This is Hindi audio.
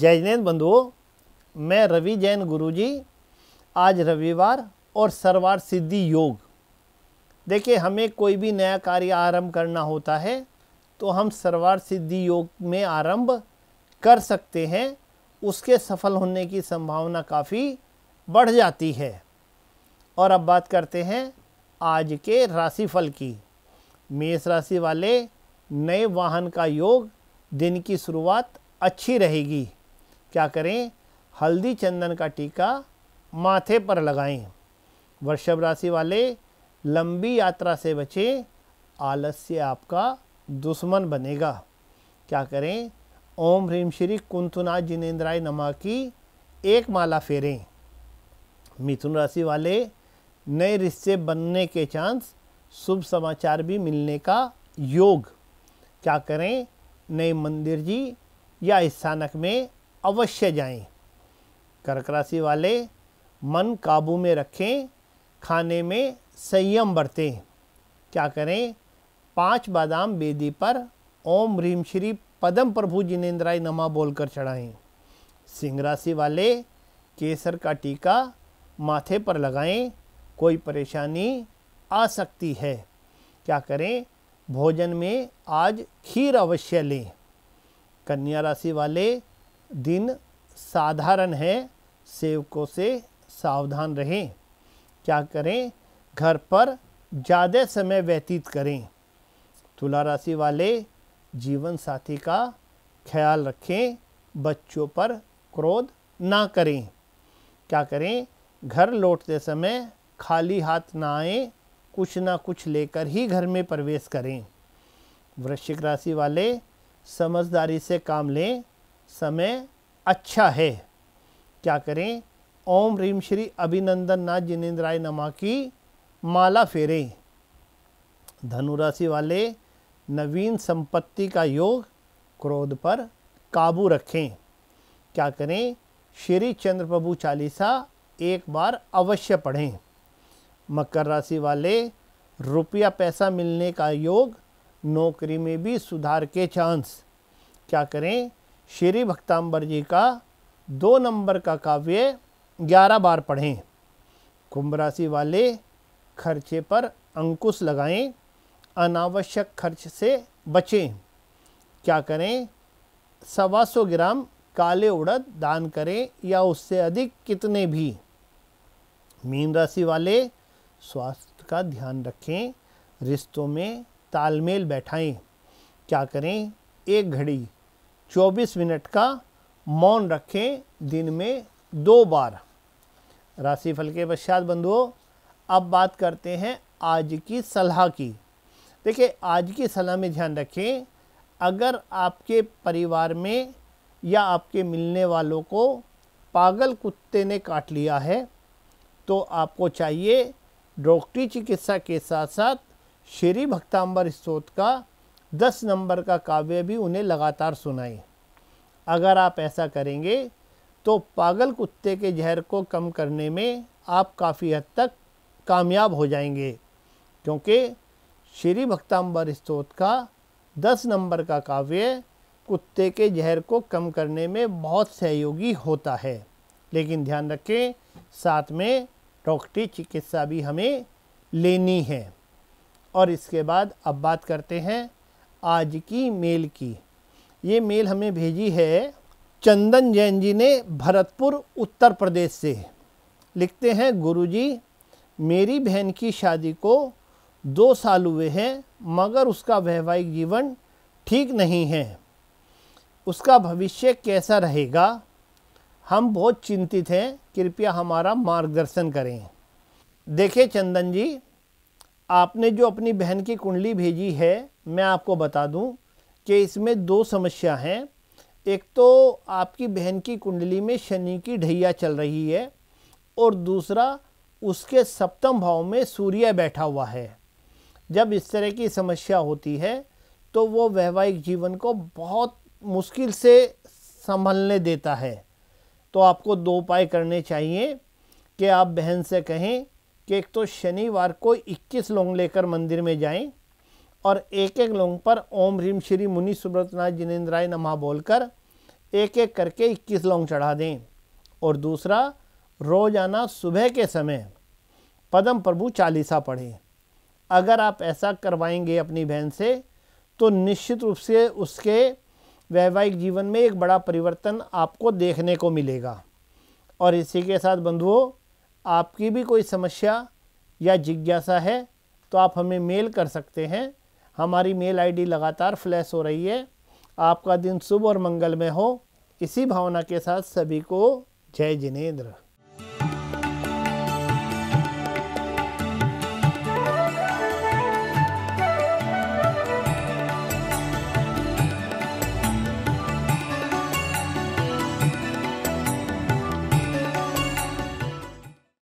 जय जिनेन्द्र बंधुओं मैं रवि जैन गुरुजी आज रविवार और सर्वार सिद्धि योग देखिए हमें कोई भी नया कार्य आरंभ करना होता है तो हम सर्वार सिद्धि योग में आरंभ कर सकते हैं उसके सफल होने की संभावना काफ़ी बढ़ जाती है और अब बात करते हैं आज के राशिफल की मेष राशि वाले नए वाहन का योग दिन की शुरुआत अच्छी रहेगी क्या करें हल्दी चंदन का टीका माथे पर लगाएं वृषभ राशि वाले लंबी यात्रा से बचें आलस्य आपका दुश्मन बनेगा क्या करें ओम ह्रीम श्री कुंतुनाथ जिनेन्द्राय नमा की एक माला फेरें मिथुन राशि वाले नए रिश्ते बनने के चांस शुभ समाचार भी मिलने का योग क्या करें नए मंदिर जी या स्थानक में अवश्य जाएं। कर्क राशि वाले मन काबू में रखें खाने में संयम बरतें क्या करें पांच बादाम बेदी पर ओम ह्रीम श्री पदम प्रभु जिनेन्द्राय नमा बोलकर चढ़ाएं सिंह राशि वाले केसर का टीका माथे पर लगाएं कोई परेशानी आ सकती है क्या करें भोजन में आज खीर अवश्य लें कन्या राशि वाले दिन साधारण है सेवकों से सावधान रहें क्या करें घर पर ज़्यादा समय व्यतीत करें तुला राशि वाले जीवन साथी का ख्याल रखें बच्चों पर क्रोध ना करें क्या करें घर लौटते समय खाली हाथ ना आए कुछ ना कुछ लेकर ही घर में प्रवेश करें वृश्चिक राशि वाले समझदारी से काम लें समय अच्छा है क्या करें ओम रीम श्री अभिनंदन नाथ जिनेन्द्राय नमा की माला फेरें धनुराशि वाले नवीन संपत्ति का योग क्रोध पर काबू रखें क्या करें श्री चंद्र प्रभु चालीसा एक बार अवश्य पढ़ें मकर राशि वाले रुपया पैसा मिलने का योग नौकरी में भी सुधार के चांस क्या करें श्री भक्ताम्बर जी का दो नंबर का काव्य ग्यारह बार पढ़ें कुंभ राशि वाले खर्चे पर अंकुश लगाएं अनावश्यक खर्च से बचें क्या करें सवा सौ ग्राम काले उड़द दान करें या उससे अधिक कितने भी मीन राशि वाले स्वास्थ्य का ध्यान रखें रिश्तों में तालमेल बैठाएं क्या करें एक घड़ी 24 मिनट का मौन रखें दिन में दो बार राशिफल के पश्चात बंधुओं अब बात करते हैं आज की सलाह की देखिए आज की सलाह में ध्यान रखें अगर आपके परिवार में या आपके मिलने वालों को पागल कुत्ते ने काट लिया है तो आपको चाहिए डॉक्टरी चिकित्सा के साथ साथ श्री भक्ताम्बर स्त्रोत का दस नंबर का काव्य भी उन्हें लगातार सुनाई अगर आप ऐसा करेंगे तो पागल कुत्ते के जहर को कम करने में आप काफ़ी हद तक कामयाब हो जाएंगे क्योंकि श्री भक्ताम्बर स्तोत का दस नंबर का काव्य कुत्ते के जहर को कम करने में बहुत सहयोगी होता है लेकिन ध्यान रखें साथ में डॉक्टरी चिकित्सा भी हमें लेनी है और इसके बाद अब बात करते हैं आज की मेल की ये मेल हमें भेजी है चंदन जैन जी ने भरतपुर उत्तर प्रदेश से लिखते हैं गुरुजी मेरी बहन की शादी को दो साल हुए हैं मगर उसका वैवाहिक जीवन ठीक नहीं है उसका भविष्य कैसा रहेगा हम बहुत चिंतित हैं कृपया हमारा मार्गदर्शन करें देखिए चंदन जी आपने जो अपनी बहन की कुंडली भेजी है मैं आपको बता दूं कि इसमें दो समस्या हैं एक तो आपकी बहन की कुंडली में शनि की ढैया चल रही है और दूसरा उसके सप्तम भाव में सूर्य बैठा हुआ है जब इस तरह की समस्या होती है तो वो वैवाहिक जीवन को बहुत मुश्किल से संभलने देता है तो आपको दो उपाय करने चाहिए कि आप बहन से कहें कि एक तो शनिवार को 21 लोग लेकर मंदिर में जाएं और एक एक लोंग पर ओम ह्रीम श्री मुनि सुब्रतनाथ जिनेन्द्राय नमा बोलकर एक एक करके 21 लौंग चढ़ा दें और दूसरा रोजाना सुबह के समय पदम प्रभु चालीसा पढ़ें अगर आप ऐसा करवाएंगे अपनी बहन से तो निश्चित रूप से उसके वैवाहिक जीवन में एक बड़ा परिवर्तन आपको देखने को मिलेगा और इसी के साथ बंधुओं आपकी भी कोई समस्या या जिज्ञासा है तो आप हमें मेल कर सकते हैं हमारी मेल आईडी लगातार फ्लैश हो रही है आपका दिन शुभ और मंगलमय हो इसी भावना के साथ सभी को जय जिनेन्द्र